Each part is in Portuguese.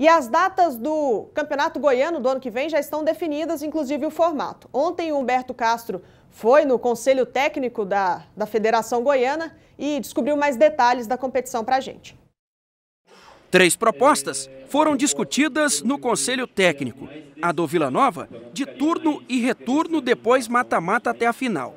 E as datas do Campeonato Goiano do ano que vem já estão definidas, inclusive o formato. Ontem o Humberto Castro foi no Conselho Técnico da, da Federação Goiana e descobriu mais detalhes da competição para a gente. Três propostas foram discutidas no Conselho Técnico. A do Vila Nova, de turno e retorno, depois mata-mata até a final.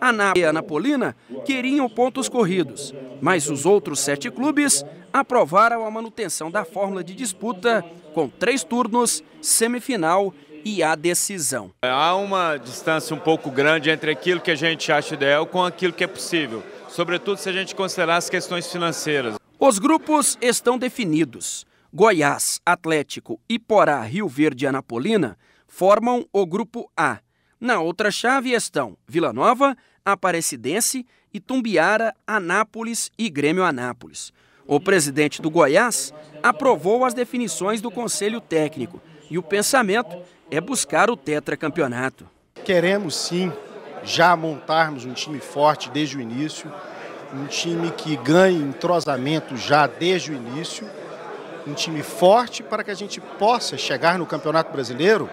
Anápolis e Anapolina queriam pontos corridos, mas os outros sete clubes aprovaram a manutenção da fórmula de disputa com três turnos, semifinal e a decisão. Há uma distância um pouco grande entre aquilo que a gente acha ideal com aquilo que é possível, sobretudo se a gente considerar as questões financeiras. Os grupos estão definidos. Goiás, Atlético, Iporá, Rio Verde e Anapolina formam o grupo A, na outra chave estão Vila Nova, Aparecidense, e Tumbiara, Anápolis e Grêmio Anápolis. O presidente do Goiás aprovou as definições do Conselho Técnico e o pensamento é buscar o tetracampeonato. Queremos sim já montarmos um time forte desde o início, um time que ganhe entrosamento já desde o início, um time forte para que a gente possa chegar no Campeonato Brasileiro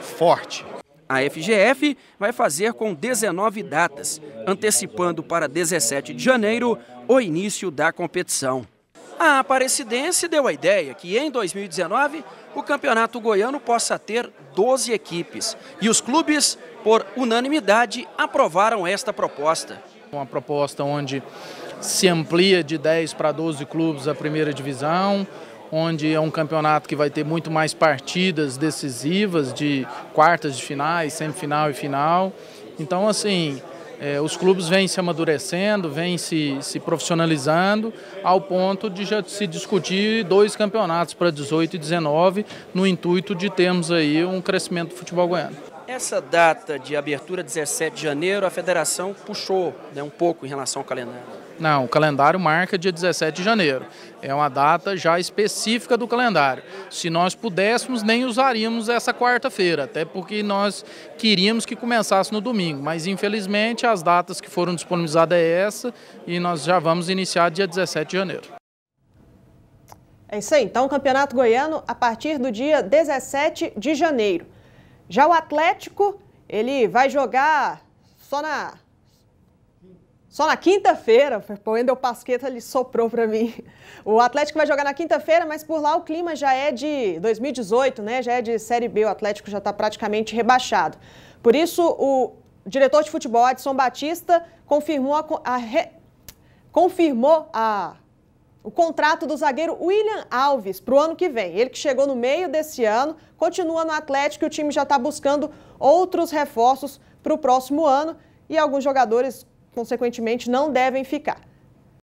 forte. A FGF vai fazer com 19 datas, antecipando para 17 de janeiro o início da competição. A Aparecidense deu a ideia que em 2019 o Campeonato Goiano possa ter 12 equipes e os clubes, por unanimidade, aprovaram esta proposta. Uma proposta onde se amplia de 10 para 12 clubes a primeira divisão, onde é um campeonato que vai ter muito mais partidas decisivas de quartas de finais, semifinal e final. Então, assim, é, os clubes vêm se amadurecendo, vêm se, se profissionalizando, ao ponto de já se discutir dois campeonatos para 18 e 19, no intuito de termos aí um crescimento do futebol goiano. Essa data de abertura, 17 de janeiro, a federação puxou né, um pouco em relação ao calendário. Não, o calendário marca dia 17 de janeiro. É uma data já específica do calendário. Se nós pudéssemos, nem usaríamos essa quarta-feira, até porque nós queríamos que começasse no domingo. Mas, infelizmente, as datas que foram disponibilizadas é essa e nós já vamos iniciar dia 17 de janeiro. É isso aí. Então, o Campeonato Goiano a partir do dia 17 de janeiro. Já o Atlético, ele vai jogar só na só na quinta-feira, o Wendel Pasqueta ele soprou para mim. O Atlético vai jogar na quinta-feira, mas por lá o clima já é de 2018, né? Já é de Série B, o Atlético já está praticamente rebaixado. Por isso, o diretor de futebol, Edson Batista, confirmou, a, a re, confirmou a, o contrato do zagueiro William Alves para o ano que vem. Ele que chegou no meio desse ano, continua no Atlético e o time já está buscando outros reforços para o próximo ano. E alguns jogadores consequentemente, não devem ficar.